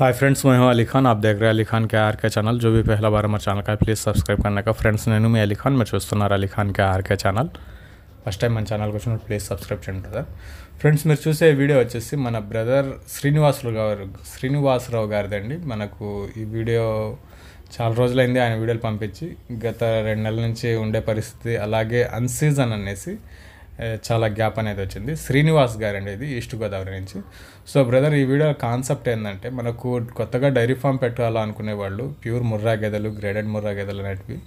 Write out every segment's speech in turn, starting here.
hi friends मैं हूं अली खान आप देख रहे हैं अली खान के आर के चैनल जो भी पहला बार हमारे ఛానల్ का ప్లీజ్ సబ్స్క్రైబ్ करने का ఫ్రెండ్స్ నేను మీ అలీ ఖాన్ మీరు చూస్తున్నారు Ali Khan K RK channel first time మన ఛానల్కి వచ్చినప్పుడు ప్లీజ్ సబ్స్క్రైబ్ చేయండి బ్రదర్ ఫ్రెండ్స్ మీరు చూసే వీడియో వచ్చేసి మన బ్రదర్ శ్రీనివాసులు గారు శ్రీనివాసరావు గారిదండి మనకు ఈ వీడియో చాలా రోజులైంది ఆయన వీడియోలు పంపించి గత రెండు నెలల నుంచి ఉండే పరిస్థితి అలాగే అన్సీజన్ అనేసి చాలా గ్యాప్ అనేది వచ్చింది శ్రీనివాస్ గారు అండి ఇది ఈస్ట్ గోదావరి నుంచి సో బ్రదర్ ఈ వీడియో కాన్సెప్ట్ ఏంటంటే మనకు కొత్తగా డైరీ ఫామ్ పెట్టాలనుకునే వాళ్ళు ప్యూర్ ముర్రా గెదలు గ్రేడెడ్ ముర్రా గెదలు అనేటివి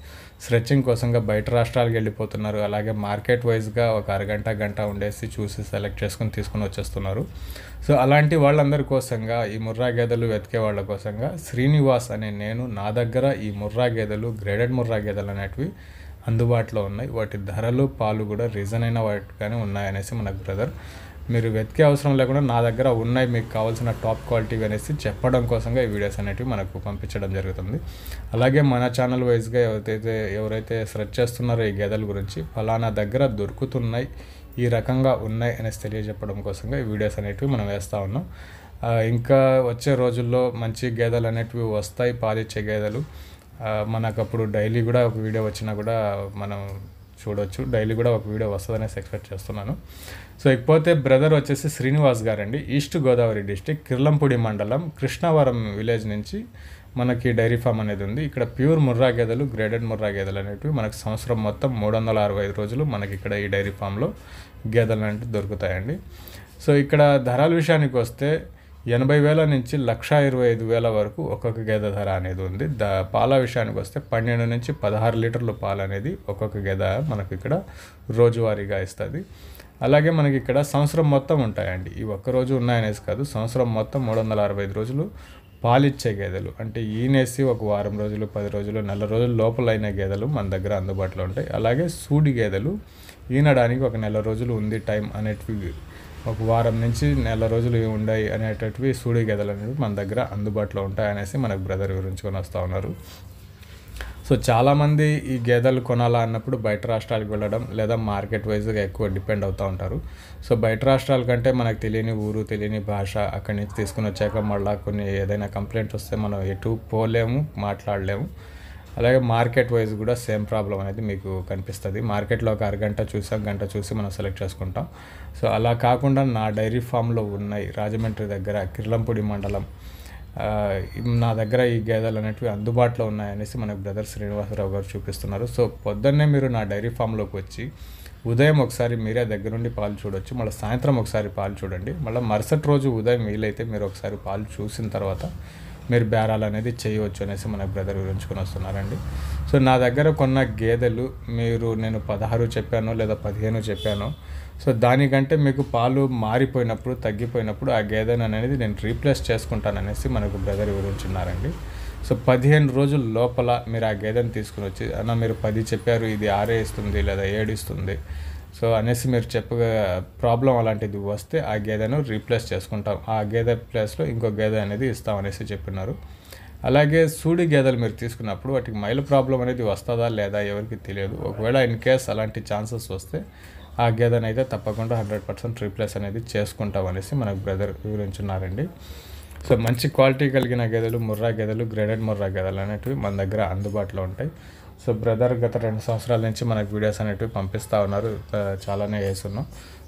స్ట్రెచ్చింగ్ కోసంగా బయట రాష్ట్రాలకు వెళ్ళిపోతున్నారు అలాగే మార్కెట్ వైజ్గా ఒక అరగంట గంట ఉండేసి చూసి సెలెక్ట్ చేసుకుని తీసుకుని వచ్చేస్తున్నారు సో అలాంటి వాళ్ళందరి కోసంగా ఈ ముర్రా గేదెలు వెతికే వాళ్ళ కోసంగా శ్రీనివాస్ అనే నేను నా దగ్గర ఈ ముర్రా గేదెలు గ్రేడెడ్ ముర్రా గేదెలు అనేటివి అందుబాటులో ఉన్నాయి వాటి ధరలు పాలు కూడా రీజన్ అయిన వాటి కానీ ఉన్నాయనేసి మన బ్రదర్ మీరు వెతికే అవసరం లేకుండా నా దగ్గర ఉన్నాయి మీకు కావాల్సిన టాప్ క్వాలిటీ అనేసి చెప్పడం కోసంగా ఈ వీడియోస్ అనేవి మనకు పంపించడం జరుగుతుంది అలాగే మన ఛానల్ వైజ్గా ఎవరైతే ఎవరైతే సెర్చ్ చేస్తున్నారో ఈ గేదెల గురించి ఫలానా దగ్గర దొరుకుతున్నాయి ఈ రకంగా ఉన్నాయి అనేసి తెలియజెప్పడం కోసంగా ఈ వీడియోస్ అనేటివి మనం వేస్తూ ఉన్నాం ఇంకా వచ్చే రోజుల్లో మంచి గేదెలు అనేటివి వస్తాయి పాలిచ్చే గేదెలు మనకు అప్పుడు డైలీ కూడా ఒక వీడియో వచ్చినా కూడా మనం చూడవచ్చు డైలీ కూడా ఒక వీడియో అనేసి ఎక్స్పెక్ట్ చేస్తున్నాను సో ఇకపోతే బ్రదర్ వచ్చేసి శ్రీనివాస్ గారండి ఈస్ట్ గోదావరి డిస్టిక్ కిర్లంపూడి మండలం కృష్ణవరం విలేజ్ నుంచి మనకి డైరీ ఫామ్ అనేది ఉంది ఇక్కడ ప్యూర్ ముర్రా గేదెలు గ్రేడెడ్ ముర్రా గేదెలు అనేటివి మనకు సంవత్సరం మొత్తం మూడు వందల అరవై ఐదు రోజులు మనకి ఇక్కడ ఈ డైరీ ఫామ్లో గేదెలు అనేవి దొరుకుతాయండి సో ఇక్కడ ధరల విషయానికి వస్తే ఎనభై వేల నుంచి లక్ష ఇరవై ఐదు వేల వరకు ఒక్కొక్క గేదె ధర అనేది ఉంది ద పాల విషయానికి వస్తే పన్నెండు నుంచి పదహారు లీటర్ల పాలు అనేది ఒక్కొక్క గేదె మనకు ఇక్కడ రోజువారీగా ఇస్తుంది అలాగే మనకి ఇక్కడ సంవత్సరం మొత్తం ఉంటాయండి ఈ ఒక్కరోజు ఉన్నాయనేసి కాదు సంవత్సరం మొత్తం మూడు వందల అరవై ఐదు రోజులు పాలిచ్చే గేదెలు అంటే ఈనేసి ఒక వారం రోజులు పది రోజులు నెల రోజులు లోపల అయిన గేదెలు మన దగ్గర అందుబాటులో ఉంటాయి అలాగే సూడి గేదెలు ఈనడానికి ఒక నెల రోజులు ఉంది టైం అనేటివి ఒక వారం నుంచి నెల రోజులు ఇవి ఉన్నాయి అనేటటువంటివి సూడి గదలు అనేవి మన దగ్గర అందుబాటులో ఉంటాయనేసి మనకు బ్రదర్ వివరించుకొని వస్తూ ఉన్నారు సో చాలామంది ఈ గేదెలు కొనాలా అన్నప్పుడు బయట రాష్ట్రాలకు వెళ్ళడం లేదా మార్కెట్ వైజ్గా ఎక్కువ డిపెండ్ అవుతూ ఉంటారు సో బయట రాష్ట్రాల కంటే మనకు తెలియని ఊరు తెలియని భాష అక్కడి నుంచి తీసుకుని వచ్చాక మళ్ళీ కొన్ని ఏదైనా కంప్లైంట్స్ వస్తే మనం ఎటు పోలేము మాట్లాడలేము అలాగే మార్కెట్ వైజ్ కూడా సేమ్ ప్రాబ్లం అనేది మీకు కనిపిస్తుంది మార్కెట్లో ఒక అరగంట చూసాం గంట చూసి మనం సెలెక్ట్ చేసుకుంటాం సో అలా కాకుండా నా డైరీ ఫామ్లో ఉన్నాయి రాజమండ్రి దగ్గర కిర్లంపూడి మండలం నా దగ్గర ఈ గేదెలు అనేటివి అందుబాటులో ఉన్నాయనేసి మన బ్రదర్ శ్రీనివాసరావు గారు చూపిస్తున్నారు సో పొద్దున్నే మీరు నా డైరీ ఫామ్లోకి వచ్చి ఉదయం ఒకసారి మీరే దగ్గర నుండి పాలు చూడొచ్చు మళ్ళీ సాయంత్రం ఒకసారి పాలు చూడండి మళ్ళీ మరుసటి రోజు ఉదయం వీలైతే మీరు ఒకసారి పాలు చూసిన తర్వాత మీరు బేరాలు అనేది చేయవచ్చు అనేసి మన బ్రదర్ వివరించుకొని వస్తున్నారండి సో నా దగ్గర కొన్న గేదెలు మీరు నేను పదహారు చెప్పాను లేదా పదిహేను చెప్పాను సో దానికంటే మీకు పాలు మారిపోయినప్పుడు తగ్గిపోయినప్పుడు ఆ గేదెను అనేది నేను రీప్లేస్ చేసుకుంటాననేసి మనకు బ్రదర్ వివరించున్నారండి సో పదిహేను రోజుల లోపల మీరు ఆ గేదెను తీసుకుని వచ్చి అన్న మీరు పది చెప్పారు ఇది ఆరే ఇస్తుంది లేదా ఏడు ఇస్తుంది సో అనేసి మీరు చెప్పగా ప్రాబ్లం అలాంటిది వస్తే ఆ గేదెను రీప్లేస్ చేసుకుంటాం ఆ గేదె ప్లేస్లో ఇంకో గేదె అనేది ఇస్తాం అనేసి చెప్పినారు అలాగే సూడి గేదెలు మీరు తీసుకున్నప్పుడు వాటికి మైల ప్రాబ్లం అనేది వస్తుందా లేదా ఎవరికి తెలియదు ఒకవేళ ఇన్ కేస్ అలాంటి ఛాన్సెస్ వస్తే ఆ గేదెనైతే తప్పకుండా హండ్రెడ్ పర్సెంట్ రీప్లేస్ అనేది చేసుకుంటాం అనేసి మనకు బ్రదర్ వివరించున్నారండి సో మంచి క్వాలిటీ కలిగిన గెదలు ముర్రా గెదలు గ్రేడెడ్ ముర్రా గెదలు అనేటివి మన దగ్గర అందుబాటులో ఉంటాయి సో బ్రదర్ గత రెండు సంవత్సరాల నుంచి మనకు వీడియోస్ అనేటివి పంపిస్తూ ఉన్నారు చాలానే వేస్తున్నాం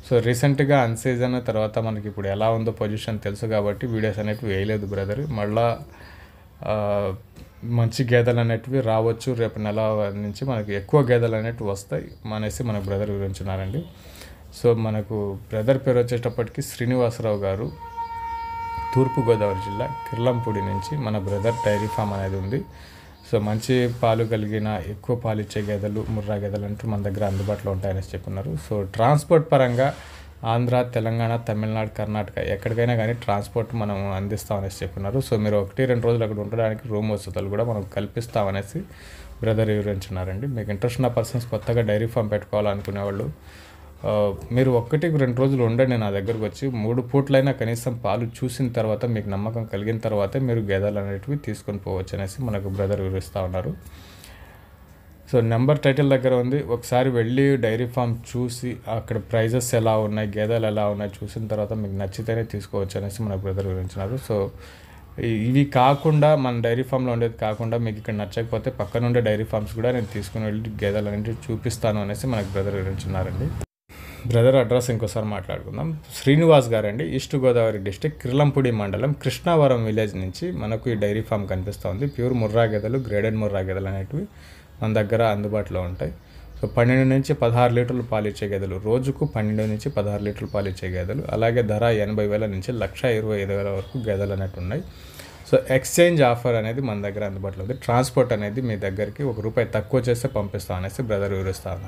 సో రీసెంట్గా అన్సీజన్ తర్వాత మనకి ఇప్పుడు ఎలా ఉందో పొజిషన్ తెలుసు కాబట్టి వీడియోస్ అనేటివి వేయలేదు బ్రదర్ మళ్ళా మంచి గేదెలు అనేటివి రావచ్చు రేపు నెల నుంచి మనకి ఎక్కువ గేదెలు అనేటివి వస్తాయి మానేసి మన బ్రదర్ గురించున్నారండి సో మనకు బ్రదర్ పేరు వచ్చేటప్పటికి శ్రీనివాసరావు గారు తూర్పుగోదావరి జిల్లా కిర్లంపూడి నుంచి మన బ్రదర్ డైరీ ఫామ్ అనేది ఉంది సో మంచి పాలు కలిగిన ఎక్కువ పాలు ఇచ్చే గేదెలు ముర్రా గేదెలు అంటూ మన దగ్గర అందుబాటులో ఉంటాయని చెప్పున్నారు సో ట్రాన్స్పోర్ట్ పరంగా ఆంధ్ర తెలంగాణ తమిళనాడు కర్ణాటక ఎక్కడికైనా కానీ ట్రాన్స్పోర్ట్ మనం అందిస్తామనేసి చెప్పున్నారు సో మీరు ఒకటి రెండు రోజులు అక్కడ ఉండడానికి రూమ్ వసతులు కూడా మనం కల్పిస్తామనేసి బ్రదర్ వివరించినారండి మీకు ఇంట్రెస్ట్ ఉన్న పర్సన్స్ కొత్తగా డైరీ ఫామ్ పెట్టుకోవాలనుకునే వాళ్ళు మీరు ఒక్కటి రెండు రోజులు ఉండండి నా దగ్గరకు వచ్చి మూడు పూట్లైనా కనీసం పాలు చూసిన తర్వాత మీకు నమ్మకం కలిగిన తర్వాతే మీరు గేదెలు అనేటివి తీసుకొని పోవచ్చు అనేసి మనకు బ్రదర్ వివరిస్తూ ఉన్నారు సో నెంబర్ టైటిల్ దగ్గర ఉంది ఒకసారి వెళ్ళి డైరీ ఫామ్ చూసి అక్కడ ప్రైజెస్ ఎలా ఉన్నాయి గేదెలు ఎలా ఉన్నాయి చూసిన తర్వాత మీకు నచ్చితేనే తీసుకోవచ్చు అనేసి మన బ్రదర్ వివరించినారు సో ఇవి కాకుండా మన డైరీ ఫామ్లో ఉండేది కాకుండా మీకు ఇక్కడ నచ్చకపోతే పక్కనుండే డైరీ ఫామ్స్ కూడా నేను తీసుకుని వెళ్ళి గేదెలు అనేవి చూపిస్తాను అనేసి మనకు బ్రదర్ వివరించినారండి బ్రదర్ అడ్రస్ ఇంకోసారి మాట్లాడుకుందాం శ్రీనివాస్ గారండి ఈస్ట్ గోదావరి డిస్టిక్ కిర్లంపూడి మండలం కృష్ణావరం విలేజ్ నుంచి మనకు ఈ డైరీ ఫామ్ కనిపిస్తుంది ప్యూర్ ముర్రా గెదలు గ్రేడెడ్ ముర్రా గెదలు అనేటివి మన దగ్గర అందుబాటులో ఉంటాయి సో పన్నెండు నుంచి పదహారు లీటర్లు పాలిచ్చే గేదెలు రోజుకు పన్నెండు నుంచి పదహారు లీటర్లు పాలిచ్చే గేదెలు అలాగే ధర ఎనభై వేల నుంచి లక్ష ఇరవై ఐదు వేల వరకు గదలు అనేవి ఉన్నాయి సో ఎక్స్చేంజ్ ఆఫర్ అనేది మన దగ్గర అందుబాటులో ఉంది ట్రాన్స్పోర్ట్ అనేది మీ దగ్గరికి ఒక రూపాయి తక్కువ చేస్తే పంపిస్తాం అనేసి బ్రదర్ వివరిస్తా